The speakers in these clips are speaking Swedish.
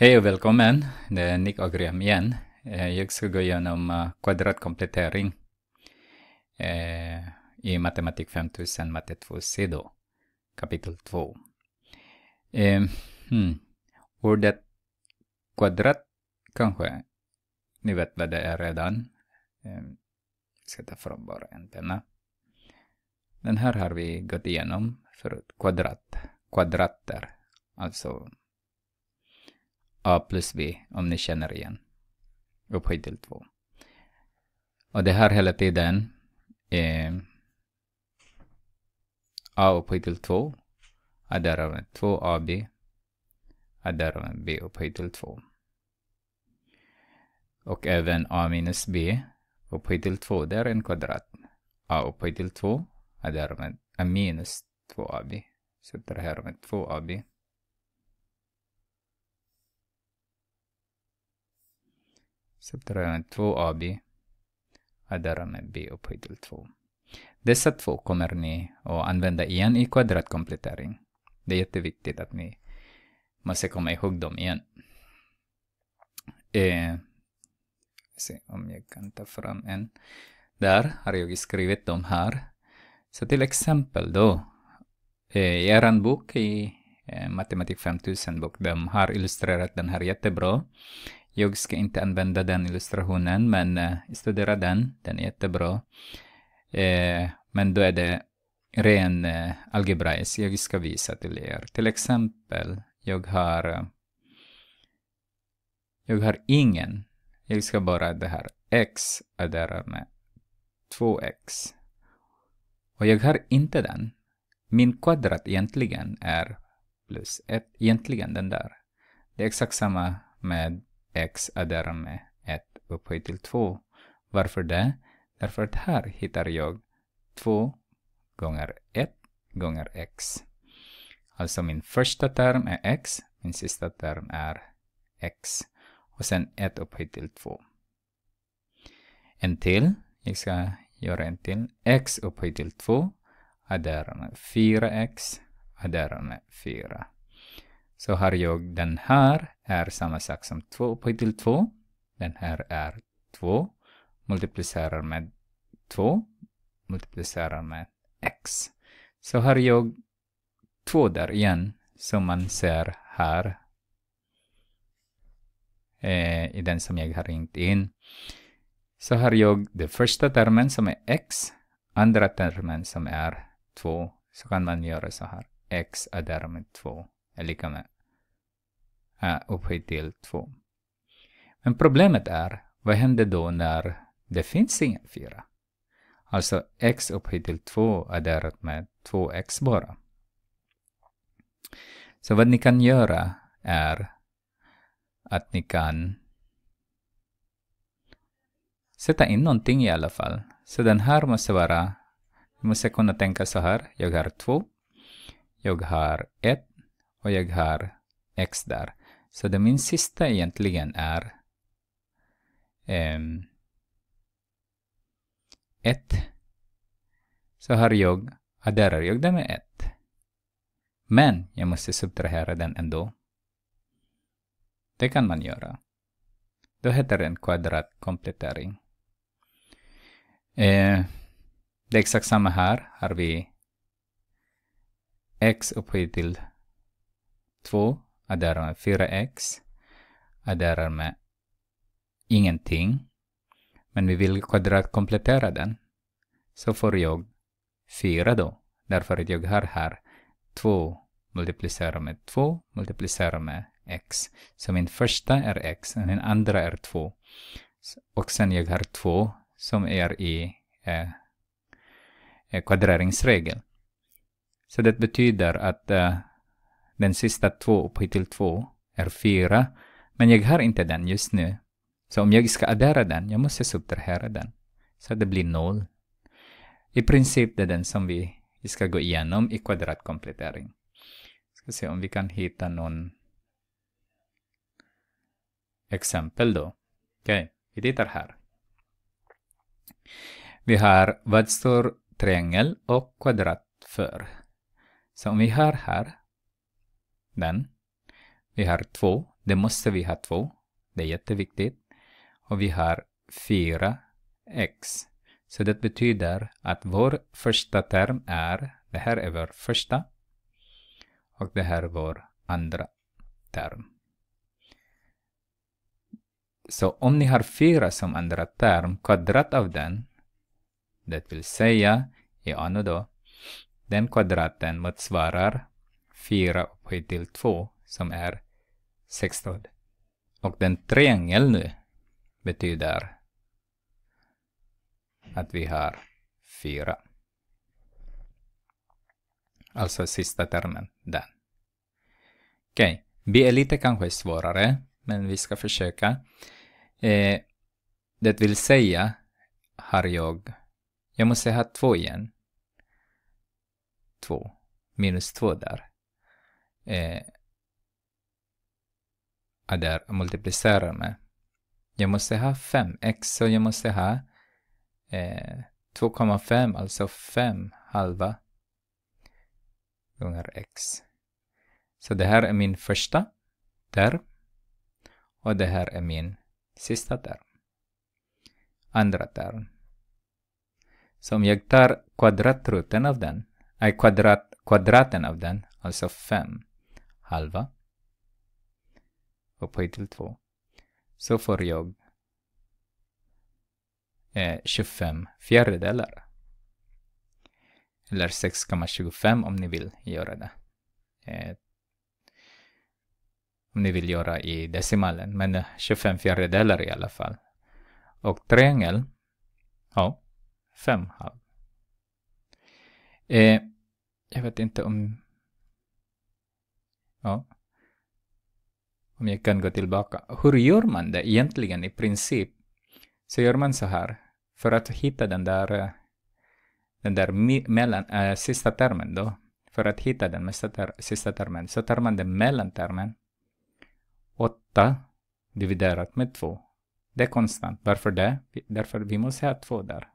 Hej och välkommen! Det är Nick och Graham igen. Eh, jag ska gå igenom eh, kvadratkomplettering eh, i matematik 5000, matte 2 sidor, kapitel 2. Hmm. Ordet kvadrat kanske ni vet vad det är redan. Jag ska ta fram bara en penna. Den här har vi gått igenom förut. Kvadrat, kvadrater, alltså a plus b, om ni känner igen. Upphöjt till 2. Och det här hela tiden eh, a upphöjt till 2 är därav 2ab är därav b upphöjt till 2. Och även a minus b upphöjt till 2, det är en kvadrat. a upphöjt till 2 är därmed minus 2ab. Sätter här med 2ab Subtraherar 2AB är med B upphöjt till 2. Dessa två kommer ni att använda igen i kvadratkomplettering. Det är jätteviktigt att ni måste komma ihåg dem igen. Eh, se om jag kan ta fram en. Där har jag skrivit de här. Så till exempel då, eh, i er bok i eh, Matematik 5000 bok, de har illustrerat den här jättebra. Jag ska inte använda den illustrationen, men eh, studera den. Den är jättebra. Eh, men då är det ren eh, algebraisk. Jag ska visa till er. Till exempel, jag har eh, jag har ingen. Jag ska bara det här. X är med 2x. Och jag har inte den. Min kvadrat egentligen är plus 1. Egentligen den där. Det är exakt samma med x adderar med 1 upphöjt till 2. Varför det? Därför att här hittar jag 2 gånger 1 gånger x. Alltså min första term är x, min sista term är x. Och sen 1 upphöjt till 2. En till. Jag ska göra en till. x upphöjt till 2 adderar med 4x adderar med 4 så har jag den här är samma sak som 2 upphöjt till 2. Den här är 2. Multiplicerar med 2. Multiplicerar med x. Så har jag 2 där igen, som man ser här. Eh, I den som jag har ringt in. Så har jag den första termen som är x. Andra termen som är 2. Så kan man göra så här. x är därmed 2 är lika med upphöjt till 2. Men problemet är, vad händer då när det finns ingen 4? Alltså x upphöjt till 2 är delat med 2x bara. Så vad ni kan göra är att ni kan sätta in någonting i alla fall. Så den här måste vara, ni måste kunna tänka så här, jag har 2, jag har 1 och jag har x där. Så det min sista egentligen är um, ehm, 1. Så har jag, adderar jag det med 1. Men jag måste subtrahera den ändå. Det kan man göra. Då heter den kvadratkomplettering. Eh, det är exakt samma här. Har vi x upphöjt till 2 adderar med 4x, adderar med ingenting. Men vi vill kvadratkomplettera den. Så får jag 4 då. Därför att jag har här 2 multiplicerat med 2 multiplicerat med x. Så min första är x och min andra är 2. Och sen jag har 2 som är i eh, eh kvadreringsregel. Så det betyder att eh, den sista två upp till två är fyra, men jag har inte den just nu. Så om jag ska addera den, jag måste subtrahera den. Så det blir noll. I princip det är den som vi ska gå igenom i kvadratkomplettering. Ska se om vi kan hitta någon exempel då. Okej, okay, vi tittar här. Vi har vad står triangel och kvadrat för? Så om vi har här den. Vi har två, det måste vi ha två. Det är jätteviktigt. Och vi har 4x. Så det betyder att vår första term är, det här är vår första och det här är vår andra term. Så om ni har 4 som andra term, kvadrat av den, det vill säga i ano då, den kvadraten motsvarar 4 upphöjt till 2 som är 16. Och den triangel nu betyder att vi har 4. Alltså sista termen, den. Okej, okay. B är lite kanske svårare, men vi ska försöka. Eh, det vill säga har jag, jag måste ha två igen. Två, minus två där eh, där multiplicerar med. Jag måste ha 5x, så jag måste ha eh, 2,5, alltså 5 halva gånger x. Så det här är min första term och det här är min sista term. Andra term. Så om jag tar kvadratroten av den, äh, kvadrat, kvadraten av den, alltså 5 halva upphöjt till 2 så får jag eh, 25 fjärdedelar. Eller 6,25 om ni vill göra det. Eh, om ni vill göra i decimalen, men 25 eh, fjärdedelar i alla fall. Och triangel, ja, 5 halv. Eh, jag vet inte om Ja. Om jag kan gå tillbaka. Hur gör man det egentligen i princip? Så gör man så här. För att hitta den där, eh, den där mellan, äh, sista termen då. För att hitta den ter sista termen så tar man den mellantermen. 8 dividerat med 2. Det är konstant. Varför det? Därför vi måste ha 2 där.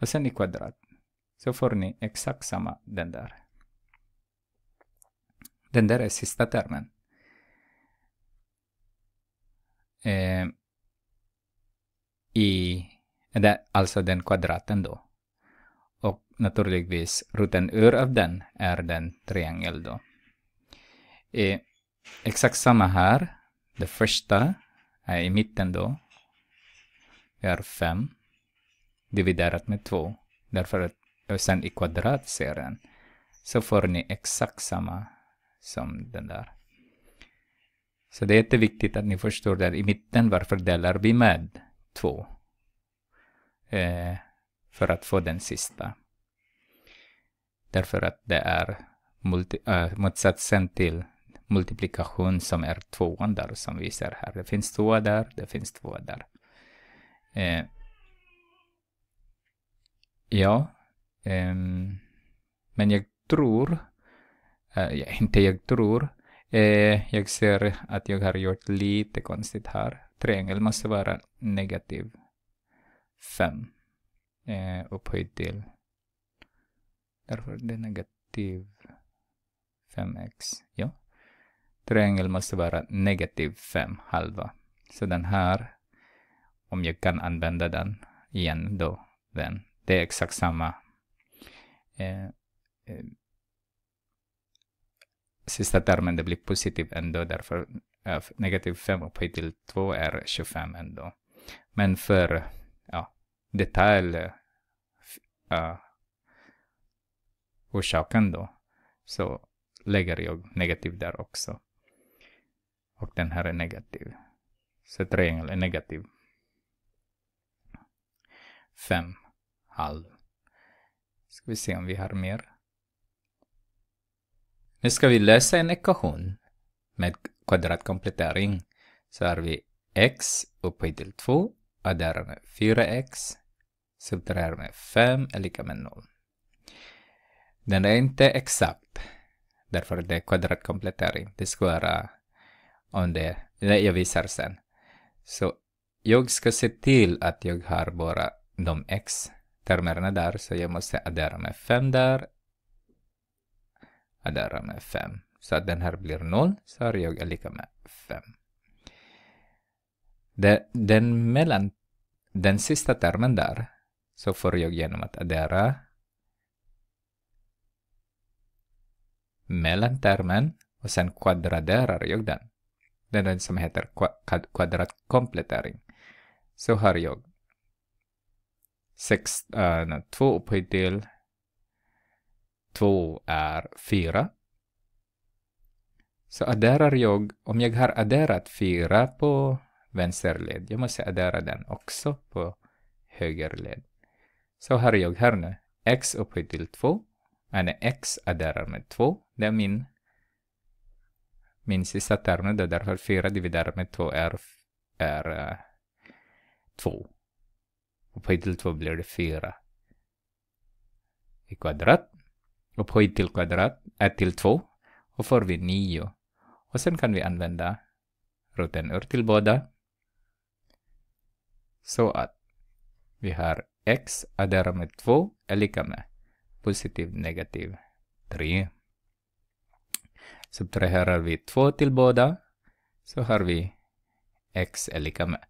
Och sen i kvadrat. Så får ni exakt samma den där. Den där är sista termen. Eh, I, alltså den kvadraten då. Och naturligtvis roten ur av den är den triangel då. Eh, exakt samma här. Det första är i mitten då. Vi har 5 dividerat med 2. Därför att, och sen i kvadratserien Så får ni exakt samma som den där. Så det är jätteviktigt att ni förstår där i mitten varför delar vi med två. Eh, för att få den sista. Därför att det är multi, äh, motsatsen till multiplikation som är tvåan där som vi ser här. Det finns två där, det finns två där. Eh, ja. Eh, men jag tror Uh, inte jag tror. Uh, jag ser att jag har gjort lite konstigt här. Triangel måste vara negativ 5 uh, eh, upphöjd till. Därför är det negativ 5x. Ja. Triangel måste vara negativ 5 halva. Så den här, om jag kan använda den igen då, den. Det är exakt samma. Eh, sista termen det blir positiv ändå, därför äh, negativ 5 upphöjt till 2 är 25 ändå. Men för ja, detalj äh, orsaken då, så lägger jag negativ där också. Och den här är negativ. Så triangel är negativ. 5 halv. Ska vi se om vi har mer. Nu ska vi lösa en ekvation med kvadratkomplettering. Så har vi x upphöjt till 2 adderar med 4x subtraherar med 5 är lika med 0. Den är inte exakt därför det är kvadratkomplettering. Det ska vara om det, nej jag visar sen. Så jag ska se till att jag har bara de x-termerna där, så jag måste addera med 5 där adderar med 5. Så att den här blir 0, så har jag lika med 5. Den, den mellan den sista termen där, så får jag genom att addera mellan termen och sen kvadraderar jag den. Det är den som heter kvadratkomplettering. Så har jag sex, äh, två upphöjt till två är fyra. Så adderar jag, om jag har adderat fyra på vänster led, jag måste addera den också på höger led. Så har jag här nu x upphöjt till 2, men x adderar med 2, det är min, min sista term, det är därför 4 dividerat med 2 är, är uh, eh, 2. Upphöjt till 2 blir det 4 i kvadrat upphöjd till kvadrat, äh, till 2 och får vi 9. Och sen kan vi använda roten ur till båda. Så att vi har x adderat med 2 är lika med positiv negativ 3. Subtraherar vi 2 till båda så har vi x är lika med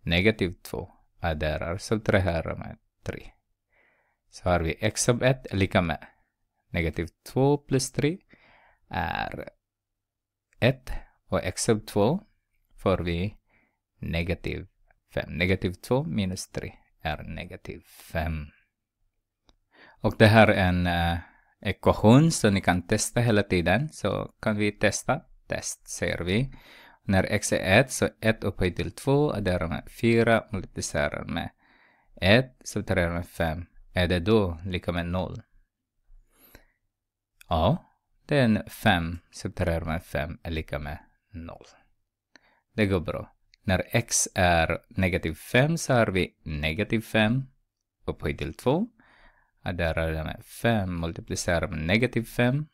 negativ 2 adderar subtraherar med 3. Så har vi x sub 1 är lika med Negativ 2 plus 3 är 1 och x sub 2 får vi negativ 5. Negativ 2 minus 3 är negativ 5. Och det här är en uh, ekvation som ni kan testa hela tiden. Så kan vi testa. Test säger vi. När x är 1 så 1 upphöjt till 2 och därmed 4 multiplicerar med 1 subtraherar med 5. Är det då lika med 0? Ja, det är en 5 separerar med 5 är lika med 0. Det går bra. När x är negativ 5 så har vi negativ 5 upphöjt till 2. Och där är det med 5 multiplicerar med negativ 5.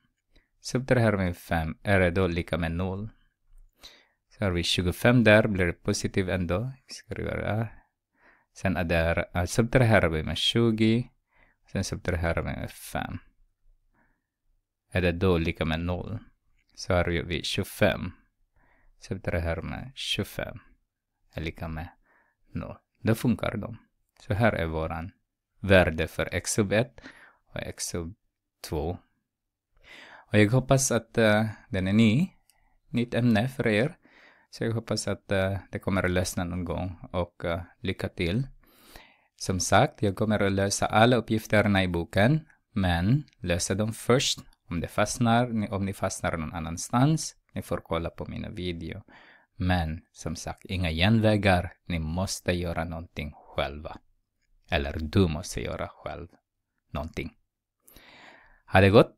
Subtraherar med 5 är det då lika med 0. Så har vi 25 där, blir det positiv ändå. Skriver där. Sen är där, subtraherar vi med 20. Sen subtraherar vi med 5 är det då lika med noll. Så här gör vi 25. Så det här med 25 är lika med noll. Då funkar de. Så här är våran värde för x sub 1 och x sub 2. Och jag hoppas att uh, den är ny. Nytt ämne för er. Så jag hoppas att uh, det kommer att lösna någon gång och uh, lycka till. Som sagt, jag kommer att lösa alla uppgifterna i boken, men lösa dem först om det fastnar, om ni fastnar någon annanstans, ni får kolla på mina video. Men som sagt, inga genvägar. Ni måste göra någonting själva. Eller du måste göra själv någonting. Ha det gott!